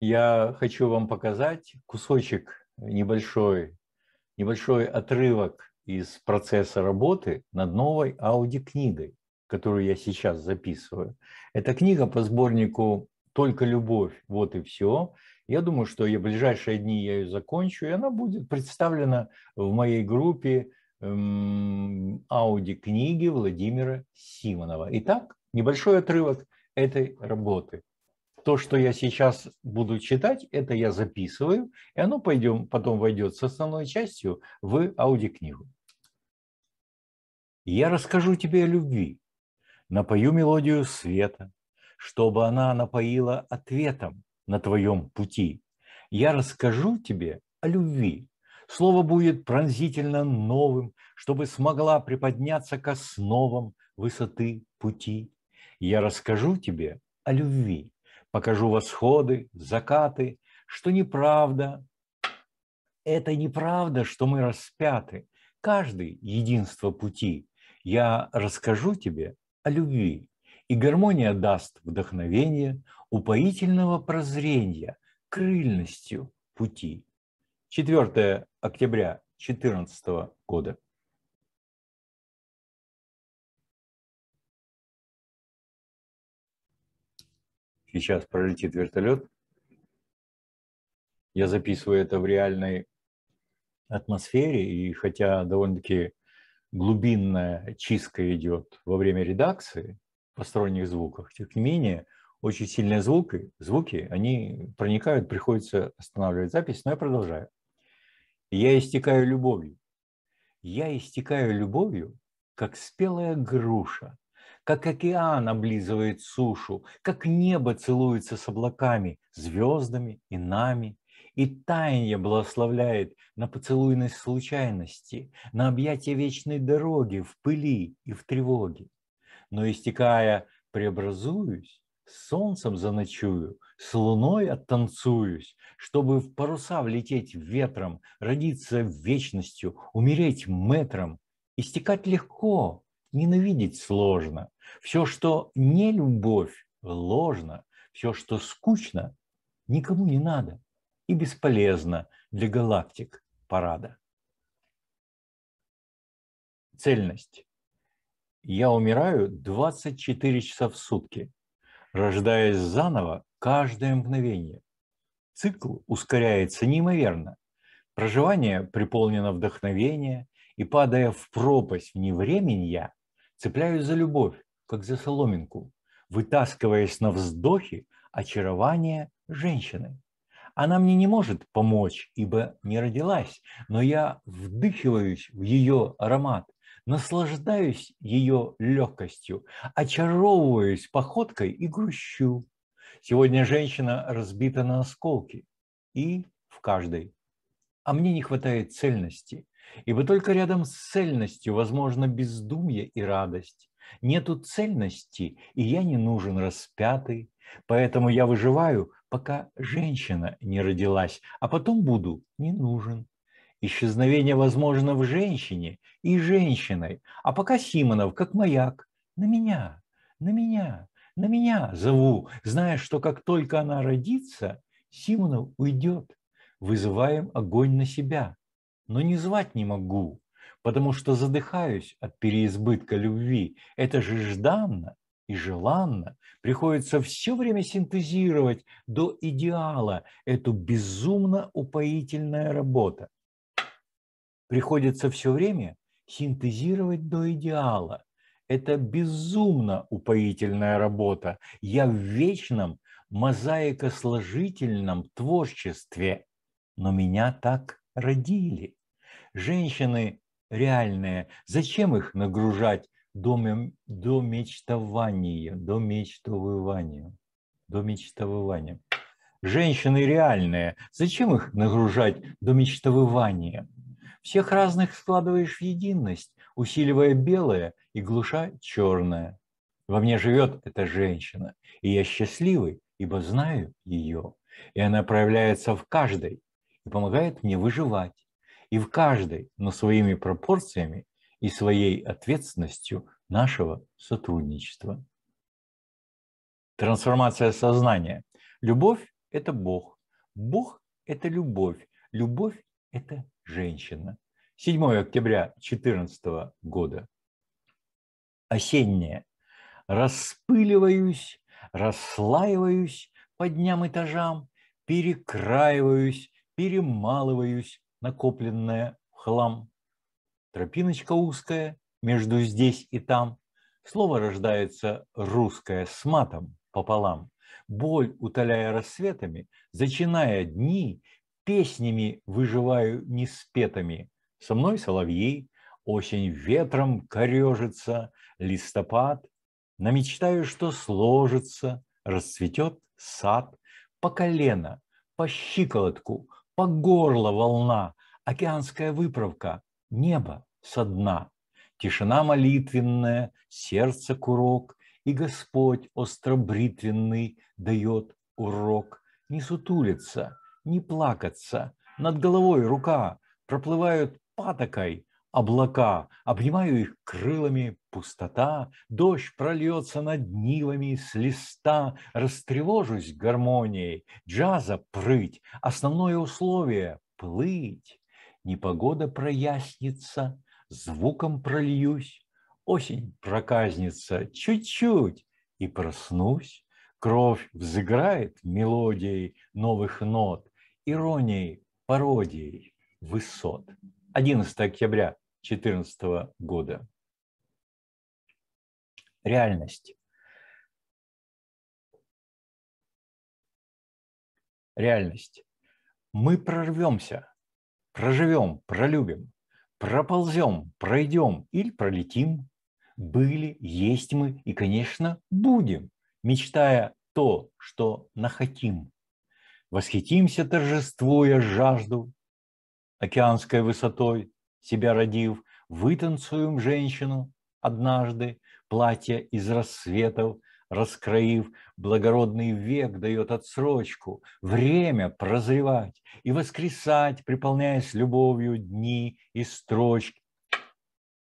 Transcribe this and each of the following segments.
я хочу вам показать кусочек небольшой, небольшой отрывок из процесса работы над новой аудиокнигой, которую я сейчас записываю. Эта книга по сборнику «Только любовь, вот и все». Я думаю, что я в ближайшие дни я ее закончу, и она будет представлена в моей группе эм, аудиокниги Владимира Симонова. Итак, небольшой отрывок этой работы – то, что я сейчас буду читать, это я записываю, и оно пойдем, потом войдет с основной частью в аудиокнигу. Я расскажу тебе о любви, напою мелодию света, чтобы она напоила ответом на твоем пути. Я расскажу тебе о любви. Слово будет пронзительно новым, чтобы смогла приподняться к основам высоты пути. Я расскажу тебе о любви покажу восходы, закаты, что неправда. Это неправда, что мы распяты. Каждый единство пути. Я расскажу тебе о любви, и гармония даст вдохновение упоительного прозрения, крыльностью пути. 4 октября 2014 года. сейчас пролетит вертолет. Я записываю это в реальной атмосфере, и хотя довольно-таки глубинная чистка идет во время редакции по посторонних звуков, тем не менее, очень сильные звуки, звуки, они проникают, приходится останавливать запись, но я продолжаю. Я истекаю любовью. Я истекаю любовью, как спелая груша, как океан облизывает сушу, как небо целуется с облаками, звездами и нами, и таяние благословляет на поцелуйной случайности, на объятие вечной дороги в пыли и в тревоге. Но истекая преобразуюсь, с солнцем заночую, с луной оттанцуюсь, чтобы в паруса влететь ветром, родиться вечностью, умереть метром. Истекать легко, Ненавидеть сложно. Все, что не любовь, ложно. Все, что скучно, никому не надо и бесполезно для галактик парада. Цельность. Я умираю 24 часа в сутки, рождаясь заново каждое мгновение. Цикл ускоряется неимоверно. Проживание приполнено вдохновения, и падая в пропасть вне времени я Цепляюсь за любовь, как за соломинку, вытаскиваясь на вздохе очарования женщины. Она мне не может помочь, ибо не родилась, но я вдыхиваюсь в ее аромат, наслаждаюсь ее легкостью, очаровываюсь походкой и грущу. Сегодня женщина разбита на осколки и в каждой. А мне не хватает цельности, Ибо только рядом с цельностью возможно бездумье и радость. Нету цельности, и я не нужен распятый, поэтому я выживаю, пока женщина не родилась, а потом буду не нужен. Исчезновение возможно в женщине и женщиной, а пока Симонов, как маяк, на меня, на меня, на меня зову, зная, что как только она родится, Симонов уйдет. Вызываем огонь на себя, но не звать не могу, потому что задыхаюсь от переизбытка любви. Это же жданно и желанно. Приходится все время синтезировать до идеала эту безумно упоительная работа. Приходится все время синтезировать до идеала. Это безумно упоительная работа. Я в вечном мозаикосложительном творчестве, но меня так родили. Женщины реальные, зачем их нагружать до, до мечтования, до мечтовывания, до мечтовывания? Женщины реальные, зачем их нагружать до мечтовывания? Всех разных складываешь в единость, усиливая белое и глуша черное. Во мне живет эта женщина, и я счастливый, ибо знаю ее, и она проявляется в каждой, и помогает мне выживать. И в каждой, но своими пропорциями и своей ответственностью нашего сотрудничества. Трансформация сознания. Любовь – это Бог. Бог – это любовь. Любовь – это женщина. 7 октября 2014 года. Осеннее. Распыливаюсь, расслаиваюсь по дням этажам, перекраиваюсь перемалываюсь накопленное в хлам. Тропиночка узкая, между здесь и там. Слово рождается русское с матом пополам. Боль утоляя рассветами, зачиная дни, песнями выживаю неспетами. Со мной соловьи, осень ветром корежится, листопад. Намечтаю, что сложится, расцветет сад по колено, по щиколотку, по горло волна, океанская выправка, небо со дна, тишина молитвенная, сердце курок, и Господь остробритвенный дает урок. Не сутулиться, не плакаться, над головой рука, проплывают патокой облака, обнимаю их крылами пустота, дождь прольется над нивами с листа, растревожусь гармонией, джаза прыть, основное условие – плыть. Непогода прояснится, звуком прольюсь, осень проказнится чуть-чуть и проснусь. Кровь взыграет мелодией новых нот, иронией, пародией высот. 11 октября 2014 года. Реальность. Реальность. Мы прорвемся, проживем, пролюбим, проползем, пройдем или пролетим. Были, есть мы и, конечно, будем, мечтая то, что нахотим. Восхитимся, торжествуя жажду океанской высотой – себя родив, вытанцуем женщину однажды, платье из рассветов, раскроив, благородный век дает отсрочку, время прозревать и воскресать, приполняясь любовью дни и строчки,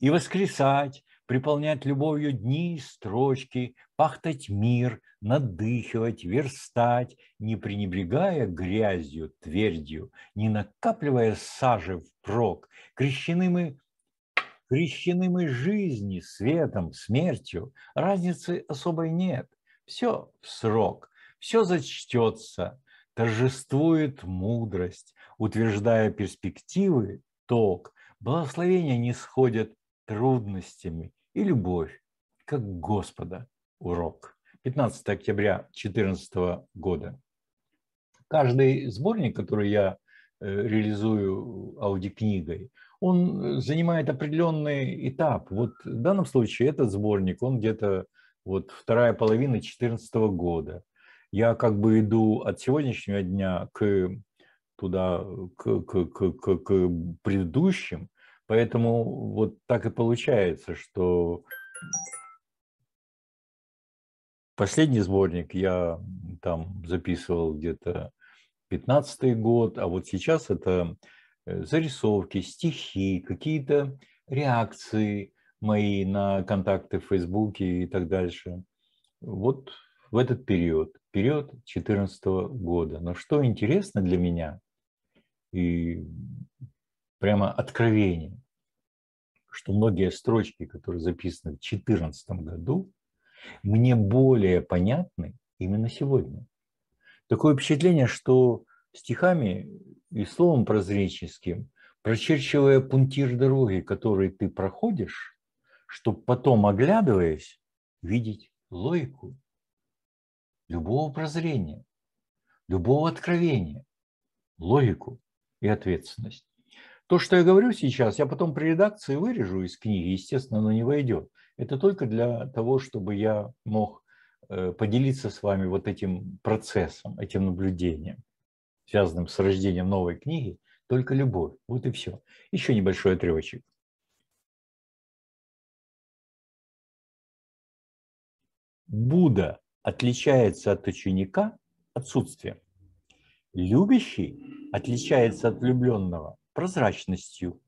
и воскресать, приполнять любовью дни и строчки, пахтать мир, надыхивать, верстать, не пренебрегая грязью, твердью, не накапливая сажи впрок. Крещены мы, крещены мы жизни, светом, смертью, разницы особой нет. Все в срок, все зачтется, торжествует мудрость, утверждая перспективы, ток, благословения не сходят трудностями и любовь, как Господа урок. 15 октября 2014 года. Каждый сборник, который я э, реализую аудиокнигой, он э, занимает определенный этап. Вот в данном случае этот сборник, он где-то вот вторая половина 2014 года. Я как бы иду от сегодняшнего дня к туда, к, к, к, к, к предыдущим, Поэтому вот так и получается, что последний сборник я там записывал где-то 15 год, а вот сейчас это э, зарисовки, стихи, какие-то реакции мои на контакты в Фейсбуке и так дальше. Вот в этот период, период 2014 года. Но что интересно для меня, и прямо откровение, что многие строчки, которые записаны в 2014 году, мне более понятны именно сегодня. Такое впечатление, что стихами и словом прозреческим, прочерчивая пунктир дороги, который ты проходишь, чтобы потом, оглядываясь, видеть логику любого прозрения, любого откровения, логику и ответственность. То, что я говорю сейчас, я потом при редакции вырежу из книги, естественно, оно не войдет. Это только для того, чтобы я мог э, поделиться с вами вот этим процессом, этим наблюдением, связанным с рождением новой книги, только любовь. Вот и все. Еще небольшой отрывочек. Будда отличается от ученика отсутствием. Любящий отличается от влюбленного прозрачностью.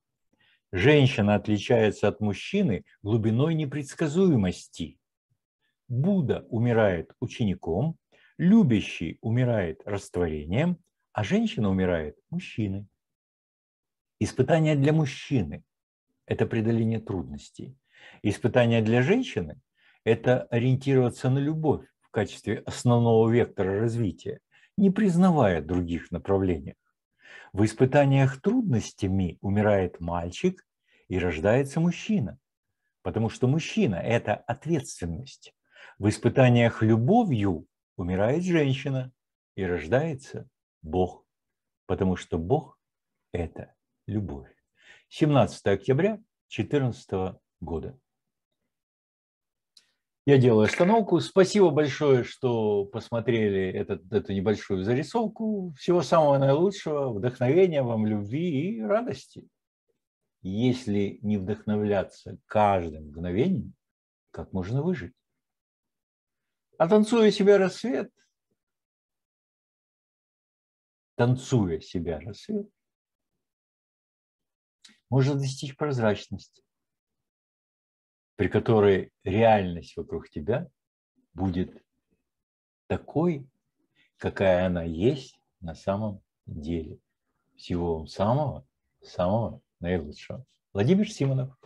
Женщина отличается от мужчины глубиной непредсказуемости. Будда умирает учеником, любящий умирает растворением, а женщина умирает мужчиной. Испытание для мужчины – это преодоление трудностей. Испытание для женщины – это ориентироваться на любовь в качестве основного вектора развития, не признавая других направлениях. В испытаниях трудностями умирает мальчик и рождается мужчина, потому что мужчина – это ответственность. В испытаниях любовью умирает женщина и рождается Бог, потому что Бог – это любовь. 17 октября 2014 года. Я делаю остановку. Спасибо большое, что посмотрели этот, эту небольшую зарисовку. Всего самого наилучшего, вдохновения вам, любви и радости. Если не вдохновляться каждым мгновением, как можно выжить? А танцуя себя рассвет, танцуя себя рассвет, можно достичь прозрачности, при которой реальность вокруг тебя будет такой, какая она есть на самом деле. Всего вам самого, самого наилучшего. Владимир Симонов.